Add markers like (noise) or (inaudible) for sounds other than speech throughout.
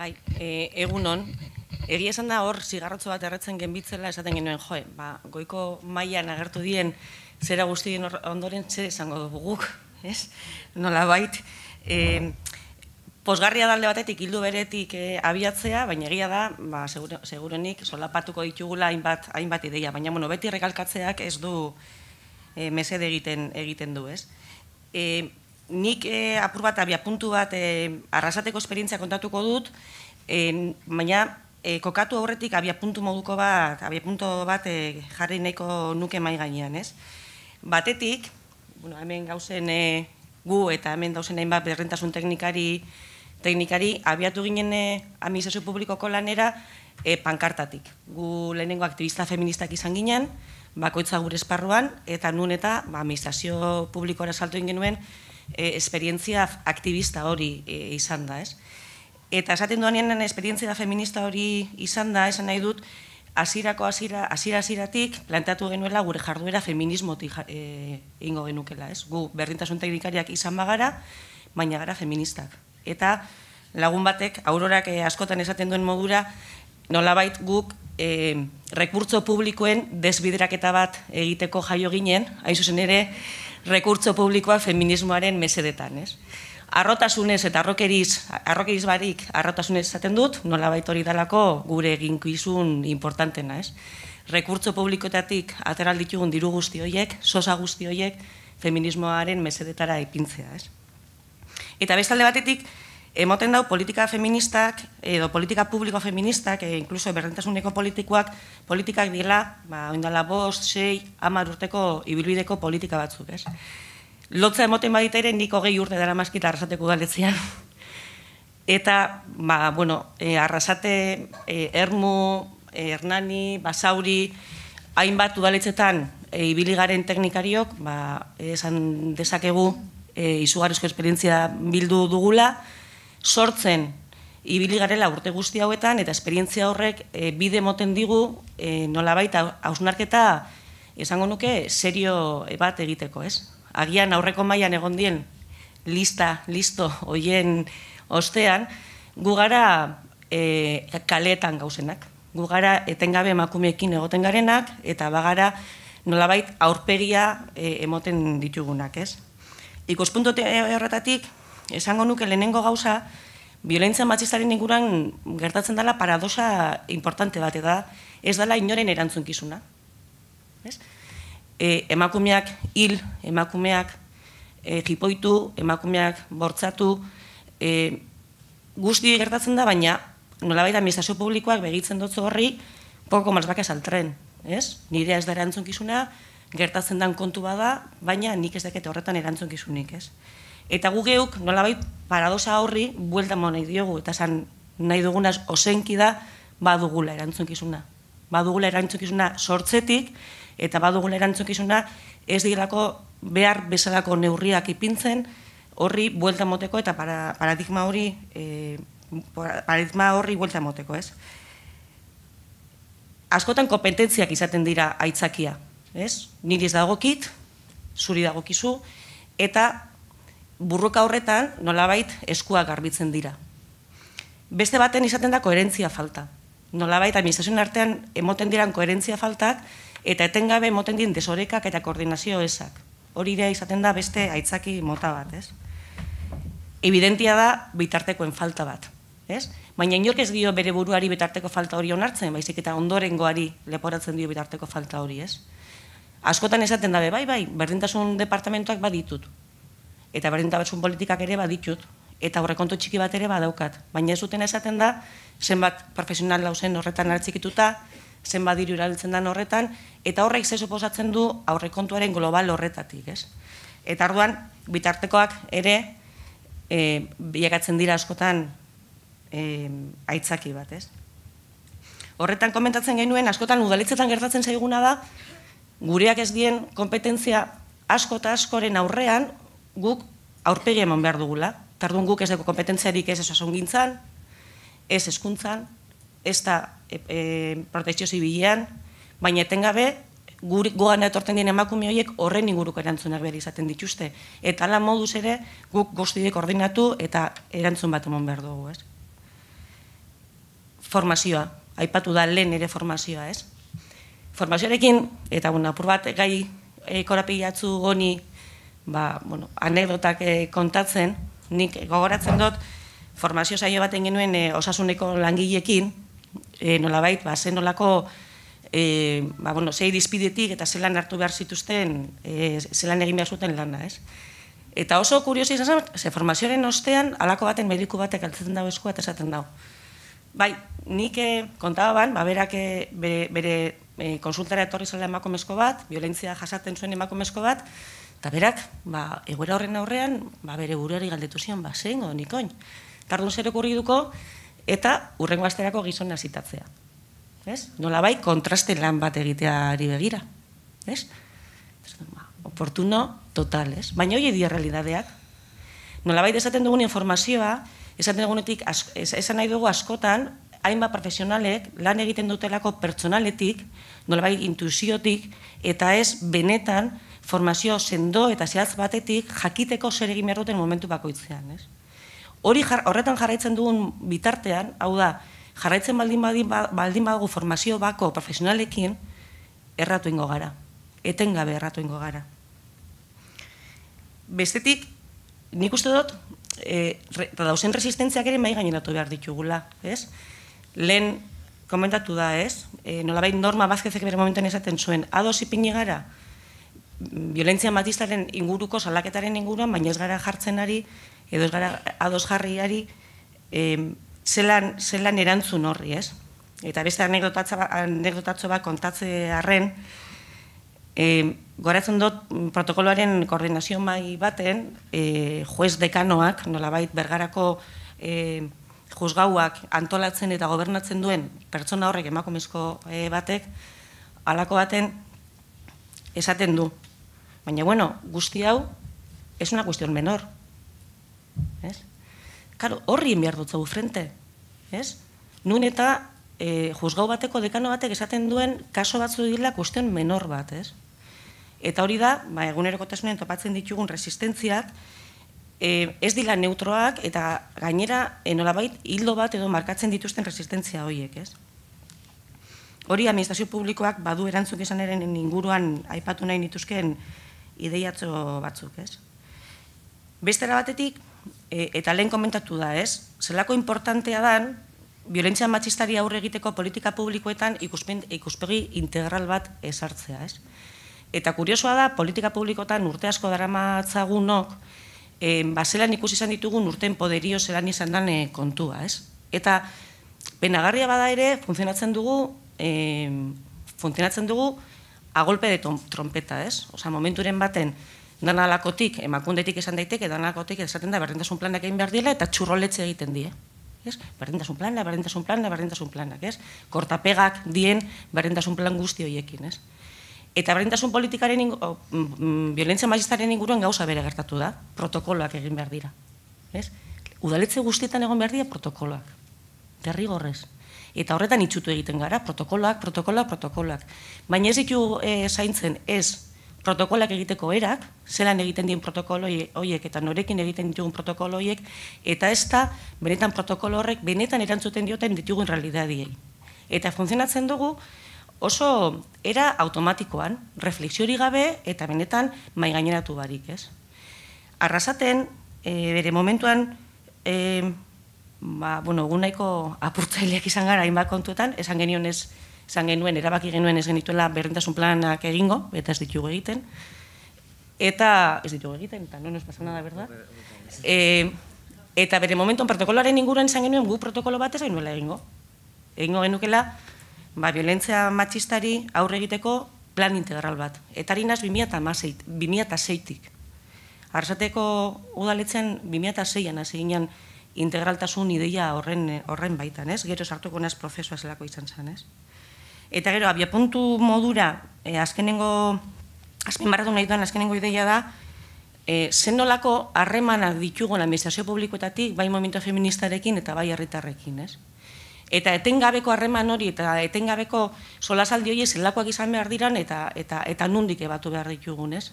Bai, e, egunon, egia esan da hor zigarrotzo bat erretzen genbitzela esaten genuen, joe, eh, ba, goiko mailan agertu dien zera guzti dien ondoren txe esango guk, (laughs) ez? Nola bait, e, posgarria dalde batetik, hildu beretik e, abiatzea, baina egia da, ba, segurenik solapatuko ditugula hainbat, hainbat ideia, baina bueno, beti rekalkatzeak ez du e, mesede egiten, egiten du, ez? E, nik e, apur bat abia puntu bat e, arrasateko esperientzia kontatuko dut, e, baina e, kokatu aurretik abia puntu moduko bat, abia puntu bat e, jarri nahiko nuke mai gainean, ez? Batetik, bueno, hemen gauzen e, gu eta hemen dauzen nahi bat berrentasun teknikari, teknikari abiatu ginen amizazio publikoko lanera e, pankartatik. Gu lehenengo aktivista feministak izan ginen, bakoitza gure esparruan, eta nun eta ba, administrazio publikoara salto ingenuen, genuen, e, esperientzia aktivista hori e, izan da, ez? Eta esaten duan esperientzia feminista hori izan da, esan nahi dut, asirako asira, asira asiratik plantatu genuela gure jarduera feminismotik e, ingo genukela, ez? Gu berdintasun teknikariak izan bagara, baina gara feministak. Eta lagun batek, aurorak e, askotan esaten duen modura, nolabait guk e, rekurtso publikoen desbideraketa bat egiteko jaio ginen, hain zuzen ere, rekurtso publikoa feminismoaren mesedetan, ez? Arrotasunez eta arrokeriz, arrokeriz barik, arrotasunez zaten dut, nola hori dalako gure ginkuizun importantena, ez? Rekurtso publikoetatik ateralditugun diru guzti hoiek, sosa guzti hoiek, feminismoaren mesedetara ipintzea, ez? Eta bestalde batetik, emoten dau politika feministak edo politika publiko feministak, e, inkluso berrentasuneko politikoak, politikak dira, ba, oindala bost, sei, 10 urteko ibilbideko politika batzuk, es. Lotza emoten badita ere, nik hogei urte dela maskita arrasateko galetzean. (laughs) Eta, ba, bueno, e, arrasate, e, ermu, e, ernani, basauri, hainbat udaletzetan e, ibiligaren teknikariok, ba, esan dezakegu, e, izugarrizko esperientzia bildu dugula, sortzen ibili garela urte guzti hauetan eta esperientzia horrek e, bide moten digu e, nolabait hausnarketa esango nuke serio eh, bat egiteko, ez? Agian aurreko mailan egondien, lista, listo, hoien ostean, gu gara kaletan gauzenak. Gu gara etengabe emakumeekin egoten garenak eta bagara nolabait aurpegia e, emoten ditugunak, ez? Ikuspuntu horretatik, esango nuke lehenengo gauza, violentzia matxistaren inguran gertatzen dela paradosa importante bat, eta ez dela inoren erantzunkizuna. Ez? E, emakumeak hil, emakumeak e, jipoitu, emakumeak bortzatu, e, guzti gertatzen da, baina nolabait administrazio publikoak begitzen dut horri, poko malzbak ez altren, ez? Nirea ez da erantzunkizuna, gertatzen dan kontu bada, baina nik ez dakete horretan erantzunkizunik, ez? Eta gu geuk, nolabait, paradosa horri, buelta nahi diogu, eta zan nahi dugunaz, osenki da, badugula erantzunkizuna. Badugula erantzunkizuna sortzetik, eta badugula erantzunkizuna ez dielako behar bezalako neurriak ipintzen, horri buelta moteko eta paradigma hori e, paradigma horri buelta moteko, ez? Askotan kompetentziak izaten dira aitzakia, ez? Niri ez dagokit, zuri dagokizu, eta burruka horretan nolabait eskuak garbitzen dira. Beste baten izaten da koherentzia falta. Nolabait administrazioen artean emoten diran koherentzia faltak eta etengabe emoten dien desorekak eta koordinazio esak. Hori ere izaten da beste aitzaki mota bat, ez? Evidentia da bitartekoen falta bat, ez? Baina inork ez dio bere buruari bitarteko falta hori onartzen, baizik eta ondorengoari leporatzen dio bitarteko falta hori, ez? askotan esaten dabe, bai, bai, berdintasun departamentoak baditut, eta berdin politikak ere baditut, eta horrekontu txiki bat ere badaukat. Baina ez duten esaten da, zenbat profesional lauzen horretan hartzikituta, zenbat diru iraltzen den horretan, eta horreik zezu posatzen du aurre global horretatik, ez? Eta arduan, bitartekoak ere, e, biegatzen dira askotan e, aitzaki bat, ez? Horretan komentatzen genuen, askotan udalitzetan gertatzen zaiguna da, gureak ez dien kompetentzia asko askoren aurrean, guk aurpegi eman behar dugula. Tardun guk ez dugu kompetentziarik ez osasun gintzan, ez eskuntzan, ez da e, e, protezio zibilean, baina etengabe guri, goan etorten dien emakume horiek horren inguruko erantzunak behar izaten dituzte. Eta ala moduz ere guk goztidek ordinatu eta erantzun bat eman behar dugu, ez? Formazioa, aipatu da lehen ere formazioa, ez? Formazioarekin, eta bueno, apur bat gai e, korapilatzu honi ba, bueno, anekdotak eh, kontatzen, nik gogoratzen dut, formazio saio baten genuen e, osasuneko langilekin, e, eh, nolabait, ba, zen nolako, e, ba, bueno, zei dizpidetik eta zelan hartu behar zituzten, e, zelan egin behar zuten lana, ez? Eta oso kuriosi izan zen, ze formazioaren ostean, alako baten mediku batek altzaten dago eskua eta esaten dago. Bai, nik e, kontaba ban, ba, berak bere, bere e, konsultara etorri zela emakumezko bat, violentzia jasaten zuen emakumezko bat, Eta berak, ba, egura horren aurrean, ba, bere buruari galdetu zion, ba, zein, godo nikoin. Tardun duko, eta urrengo asterako gizon nazitatzea. Ez? Nola kontraste lan bat egiteari begira. Ez? Ba, oportuno, total, Baina hori edia realidadeak. Nola bai, desaten dugun informazioa, esaten dugunetik, esan nahi dugu askotan, hainbat profesionalek lan egiten dutelako pertsonaletik, nola bai, intuiziotik, eta ez benetan, formazio sendo eta zehaz batetik jakiteko zer egin berduten momentu bakoitzean. Ez? Hori horretan jarraitzen dugun bitartean, hau da, jarraitzen baldin, baldin, ba, baldin badugu formazio bako profesionalekin, erratu ingo gara, etengabe erratu ingo gara. Bestetik, nik uste dut, e, re, resistentziak ere mai gaineratu behar ditugula, ez? Lehen komentatu da, ez? E, nolabait norma bazkezek bere momentan esaten zuen, ados ipini gara, violentzia matistaren inguruko salaketaren inguruan, baina ez gara jartzen ari, edo ez gara ados jarri zelan, zelan erantzun horri, ez? Eta beste anekdotatzo ba, bat kontatze harren, e, goratzen dut mm, protokoloaren koordinazio mai baten, e, juez dekanoak, nolabait bergarako e, juzgauak antolatzen eta gobernatzen duen pertsona horrek emakumezko e, batek, alako baten esaten du, Baina, bueno, guzti hau, ez una cuestión menor. Karo, horri inbiar dut zau frente. Ez? Nun eta e, juzgau bateko dekano batek esaten duen kaso batzu dila, kuestion menor bat, ez? Eta hori da, ba, eguneroko topatzen ditugun resistentziak, e, ez dila neutroak eta gainera enolabait hildo bat edo markatzen dituzten resistentzia horiek, ez? Hori, administrazio publikoak badu erantzuk izan eren inguruan aipatu nahi nituzkeen, ideiatzo batzuk, ez? Bestera batetik, e, eta lehen komentatu da, ez? Zelako importantea dan, violentzia matxistari aurre egiteko politika publikoetan ikuspegi integral bat esartzea. ez? Eta kuriosoa da, politika publikoetan urte asko dara matzagunok, e, ba, ikusi izan ditugu urten poderio zelan izan dan e, kontua, ez? Eta penagarria bada ere, funtzionatzen dugu, funtzionatzen dugu, Agolpe golpe de trompeta, ez? Osa, momenturen baten, danalakotik, emakundetik esan daiteke, danalakotik esaten da, berdintasun planak egin behar dira eta txurroletze egiten die. Berdintasun planak, berdintasun planak, berdintasun planak, ez? Kortapegak dien, berdintasun plan guzti hoiekin, ez? Eta berdintasun politikaren, violentzia mm, mm, magistaren inguruan gauza bere gertatu da, protokoloak egin behar dira. Udaletze guztietan egon behar dira protokoloak. Derrigorrez, Eta horretan itxutu egiten gara, protokoloak, protokoloak, protokoloak. Baina ez ditu e, zaintzen, ez, protokolak egiteko erak, zelan egiten dien protokolo horiek eta norekin egiten ditugun protokolo horiek, eta ez da, benetan protokolo horrek, benetan erantzuten dioten ditugun realidadiei. Eta funtzionatzen dugu, oso era automatikoan, refleksiori gabe eta benetan mai gaineratu barik, ez? Arrasaten, e, bere momentuan, e, ba, bueno, egun nahiko apurtzaileak izan gara, hainbat kontuetan, esan genion ez, esan genuen, erabaki genuen ez genituela berrentasun planak egingo, eta ez ditugu egiten, eta ez ditugu egiten, eta non ez pasana da, berda? E, eh, eta bere momentuan protokoloaren inguruan esan genuen gu protokolo bat ez genuela egingo. Egingo genukela, ba, violentzia matxistari aurre egiteko plan integral bat. Eta harinaz, az 2006, 2006-tik. Arzateko udaletzen 2006-an, hasi ginen, integraltasun ideia horren horren baitan, ez? Gero sartuko naiz prozesua zelako izan zanez. ez? Eta gero abia puntu modura e, azkenengo azpimarratu nahi duen azkenengo ideia da e, eh, zen nolako harremanak ditugu administrazio publikoetatik bai momentu feministarekin eta bai herritarrekin, ez? Eta etengabeko harreman hori eta etengabeko solasaldi hori zelakoak izan behar diran eta eta eta nundik ebatu behar ditugun, ez?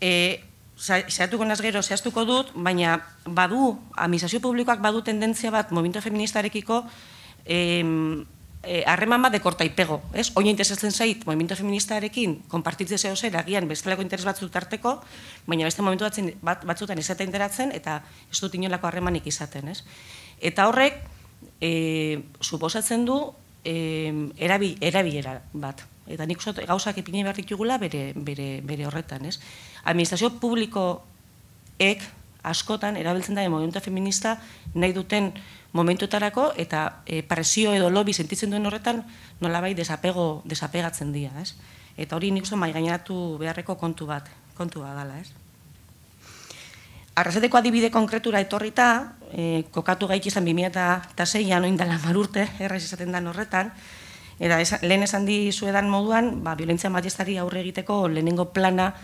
E, zehatuko naz gero zehaztuko dut, baina badu, amizazio publikoak badu tendentzia bat movimento feministarekiko e, harreman bat dekorta ipego. Ez? oin interesatzen zait, movimento feministarekin, konpartitzen zeo zer, agian bestelako interes bat zutarteko, baina beste momentu batzen, bat, batzutan izatea interatzen, eta ez dut inolako harremanik izaten. Ez? Eta horrek, e, suposatzen du, e, erabi, erabiera bat eta nik usat gauzak epine behar ditugula bere, bere, bere horretan, ez? Administrazio publiko ek askotan erabiltzen da emodiuntza feminista nahi duten momentutarako eta e, eh, parezio edo lobi sentitzen duen horretan nolabai desapego, desapegatzen dira, ez? Eta hori nik usat maigainatu beharreko kontu bat, kontu bat ez? Arrazeteko adibide konkretura etorrita, eh, kokatu gaik izan 2006, an noindan lamar urte, erraiz izaten dan horretan, Eta lehen esan di zuedan moduan, ba, violentzia majestari aurre egiteko lehenengo plana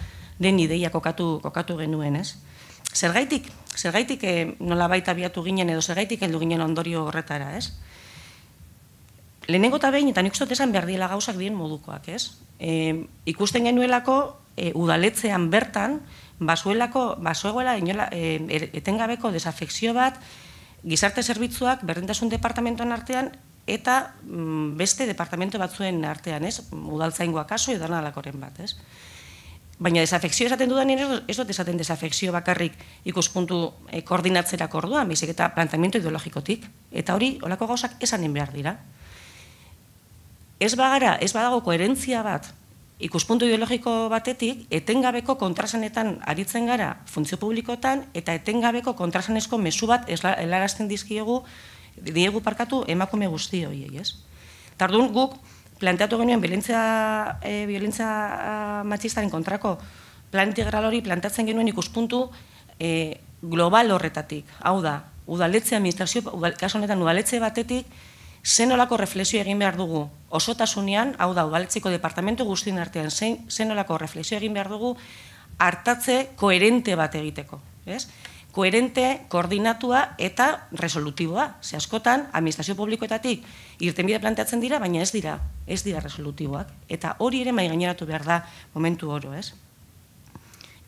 den ideia kokatu, kokatu genuen, ez? Zergaitik, zergaitik eh, nola baita biatu ginen edo zergaitik heldu ginen ondorio horretara, ez? Lehenengo eta behin, eta nik usteo tesan behar dila gauzak dien modukoak, ez? E, ikusten genuelako e, eh, udaletzean bertan, basuelako, basuegoela inola, eh, e, etengabeko desafekzio bat, gizarte zerbitzuak, berdintasun departamentoan artean, eta mm, beste departamento batzuen artean, ez? Udaltzaingoa kaso edo analakoren bat, ez? Baina desafekzio esaten dudan, ez dut esaten desafekzio bakarrik ikuspuntu eh, koordinatzerak ordua, eta planteamiento ideologikotik. Eta hori, olako gauzak esanen behar dira. Ez ez badago koherentzia bat, ikuspuntu ideologiko batetik, etengabeko kontrasanetan aritzen gara funtzio publikotan, eta etengabeko kontrasanezko mesu bat helarazten dizkiegu, diegu parkatu emakume guzti horiei, ez? Tardun guk planteatu genuen violentzia e, eh, violentzia ah, matxistaren kontrako plan integral hori plantatzen genuen ikuspuntu e, global horretatik. Hau da, udaletze administrazio kaso honetan udaletze batetik zen nolako reflexio egin behar dugu osotasunean, hau da udaletzeko departamentu guztien artean zen nolako reflexio egin behar dugu hartatze koherente bat egiteko, ez? koherente, koordinatua eta resolutiboa. Ze askotan, administrazio publikoetatik irtenbide planteatzen dira, baina ez dira, ez dira resolutiboak. Eta hori ere mai gaineratu behar da momentu oro, ez?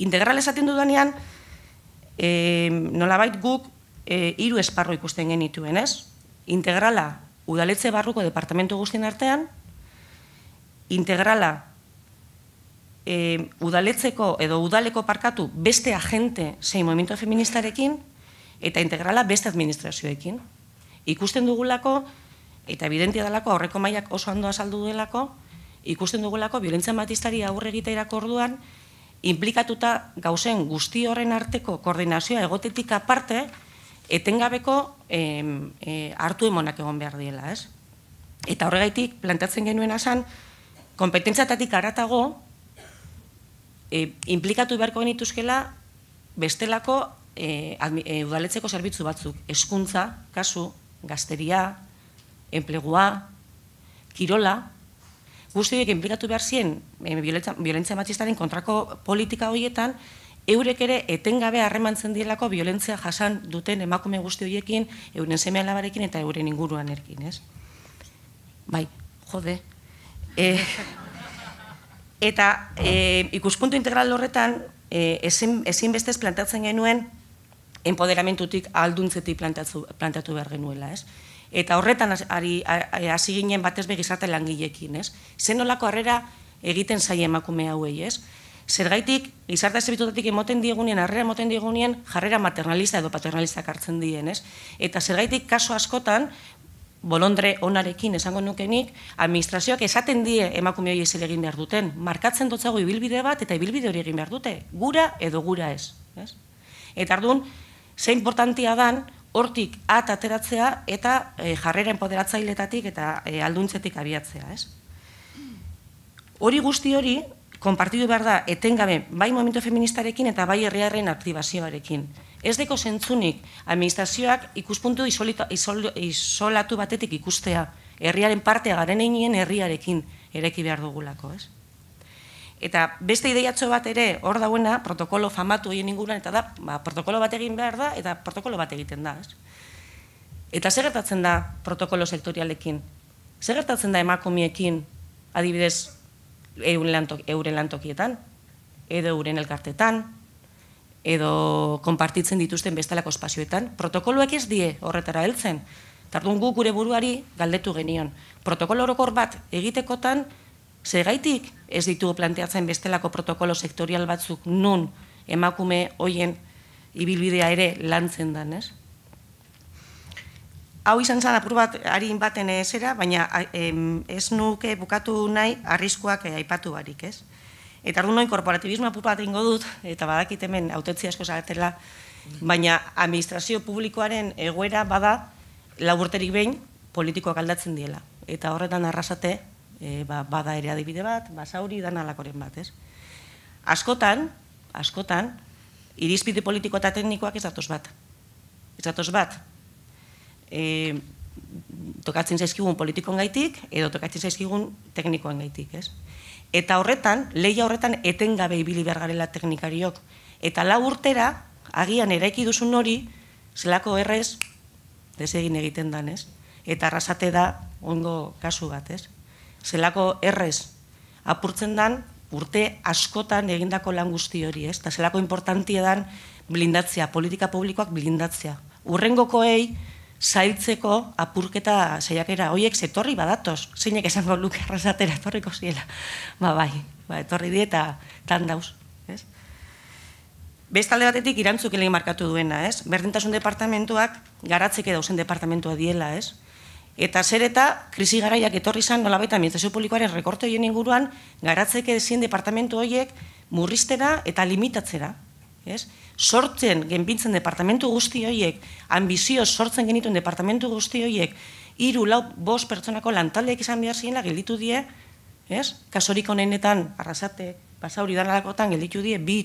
Integral esaten dudanean, nolabait guk e, iru esparro ikusten genituen, ez? Integrala udaletze barruko departamento guztien artean, integrala e, udaletzeko edo udaleko parkatu beste agente zein movimiento feministarekin eta integrala beste administrazioekin. Ikusten dugulako, eta evidentia dalako, aurreko maiak oso handoa saldu duelako, ikusten dugulako, violentzia matiztari aurre gita irako orduan, gauzen guzti horren arteko koordinazioa egotetik aparte, etengabeko em, e hartu emonak egon behar diela, ez? Eta horregaitik, plantatzen genuen asan, kompetentzatatik aratago, e, implikatu beharko genituzkela bestelako e, e udaletzeko zerbitzu batzuk eskuntza, kasu, gazteria, enplegua, kirola, guzti dugu implikatu behar ziren e, violentzia matxistaren kontrako politika horietan, Eurek ere etengabe harremantzen dielako violentzia jasan duten emakume guzti hoiekin, euren semean labarekin eta euren inguruan erkin, ez? Bai, jode. Eh, Eta e, ikuspuntu integral horretan, e, ezin, ezin bestez plantatzen genuen, empoderamentutik alduntzetik plantatu, plantatu behar genuela, ez? Eta horretan hasi ginen batez begizarte langilekin, ez? Zen olako harrera egiten zaie emakume hauei, ez? Zergaitik, gizarte zerbitutatik emoten diegunien, harrera emoten diegunien, jarrera maternalista edo paternalista hartzen dien, ez? Eta zergaitik, kaso askotan, bolondre onarekin esango nukenik, administrazioak esaten die emakume hori ezile egin behar duten. Markatzen dutzago ibilbide bat eta ibilbide hori egin behar dute. Gura edo gura ez. ez? Eta ardun, ze importantia dan, hortik at ateratzea eta jarreren eh, jarrera eta eh, alduntzetik abiatzea. Ez? Hori guzti hori, konpartidu behar da, etengabe, bai momentu feministarekin eta bai herriaren aktibazioarekin ez deko zentzunik administrazioak ikuspuntu izolatu batetik ikustea, herriaren partea garen einien herriarekin ereki behar dugulako, ez? Eta beste ideiatxo bat ere hor dauena protokolo famatu hien inguruan eta da, ba, protokolo bat egin behar da eta protokolo bat egiten da, ez? Eta zer gertatzen da protokolo sektorialekin? Zer gertatzen da emakumeekin adibidez euren lantokietan? Edo euren elkartetan? edo konpartitzen dituzten bestelako espazioetan. Protokoloak ez die horretara heltzen. Tardun guk gure buruari galdetu genion. Protokolo orokor bat egitekotan zegaitik ez ditugu planteatzen bestelako protokolo sektorial batzuk nun emakume hoien ibilbidea ere lantzen dan, ez? Hau izan zan apur bat harin baten ezera, baina ez nuke bukatu nahi arriskuak aipatu barik, ez? Eta arduan noin korporatibismoa putu bat ingo dut, eta badakit hemen autetzi asko zagatela, baina administrazio publikoaren egoera bada laburterik behin politikoak aldatzen diela. Eta horretan arrasate e, ba, bada ere adibide bat, basauri dan alakoren bat, ez? Askotan, askotan, irizpide politiko eta teknikoak ez datoz bat. Ez datoz bat. E, tokatzen zaizkigun politikoen gaitik, edo tokatzen zaizkigun teknikoen gaitik, ez? Eta horretan, leia horretan etengabe ibili bergarela teknikariok. Eta lau urtera, agian eraiki duzun hori, zelako errez, desegin egiten dan, Eta arrasate da, ongo kasu bat, ez? Zelako errez, apurtzen dan, urte askotan egindako lan guzti hori, ez? Eta zelako importantia dan, blindatzea, politika publikoak blindatzea. Urrengokoei, zailtzeko apurketa zeiakera Oiek zetorri badatoz, zeinek esango luke arrasatera etorriko ziela. Ba bai, ba, etorri di eta tan dauz. Beste alde batetik irantzuk elein markatu duena, ez? Berdintasun departamentuak garatzeke dauzen departamentua diela, ez? Eta zer eta krisi garaiak etorri izan nola baita amintzazio publikoaren rekorte horien inguruan garatzeke ezin departamentu horiek murriztera eta limitatzera, ez? sortzen genbitzen departamentu guzti horiek, ambizio sortzen genituen departamentu guzti horiek, hiru lau bost pertsonako lantaldeek izan behar ziren gelditu die, ez? Kasorik honenetan, arrasate, basauri danalakotan gelditu die, bi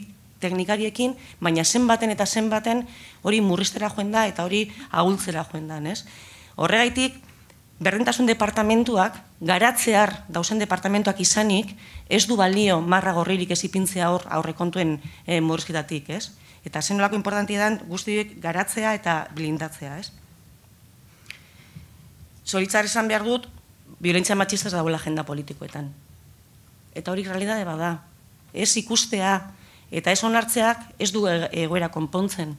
teknikariekin, baina zenbaten eta zenbaten hori murriztera joen da eta hori ahultzera joen da, ez? Horregaitik, berdintasun departamentuak, garatzear dausen departamentuak izanik, ez du balio marra gorririk ez ipintzea hor aurrekontuen eh, ez? eta zen nolako guztiek garatzea eta blindatzea, ez? Zoritzar esan behar dut, violentzia matxistaz ez dagoela agenda politikoetan. Eta hori realidade bada. Ez ikustea eta ez onartzeak ez du e-, egoera konpontzen.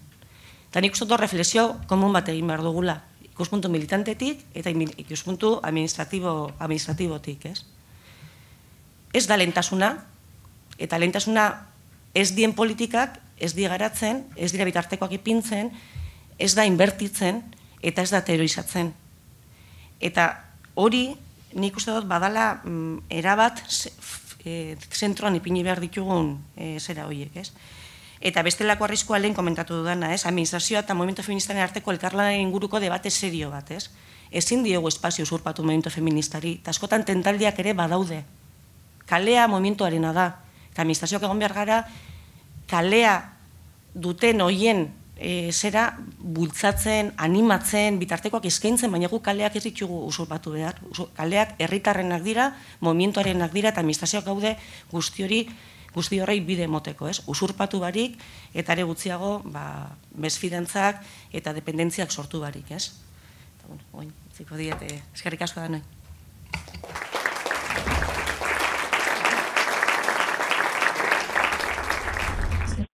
Eta nik uste reflexio komun bat egin behar dugula. Ikuspuntu militantetik eta ikuspuntu administratibo, administratibotik, ez? Ez da lentasuna, eta lentasuna ez dien politikak ez di garatzen, ez dira bitartekoak ipintzen, ez da inbertitzen, eta ez da teroizatzen. Eta hori, nik uste dut, badala mm, erabat e, zentroan ipini behar ditugun e, zera horiek, ez? Eta bestelako arriskoa lehen komentatu dudana, ez? Administrazioa eta momentu feministaren arteko elkarlanaren inguruko debate serio bat, ez? Ezin diogu espazio usurpatu momentu feministari, eta askotan tentaldiak ere badaude. Kalea momentuarena da, eta administrazioak egon behar gara, kalea duten hoien e, zera bultzatzen, animatzen, bitartekoak eskaintzen, baina gu kaleak ez ditugu behar. Usur, kaleak herritarrenak dira, momentuarenak dira eta administrazioak gaude guzti hori guzti horrei bide moteko. ez? Usurpatu barik eta ere gutxiago, ba, mesfidantzak eta dependentziak sortu barik, ez? Eta, bueno, oin, ziko diet, eh, eskerrik asko da noin.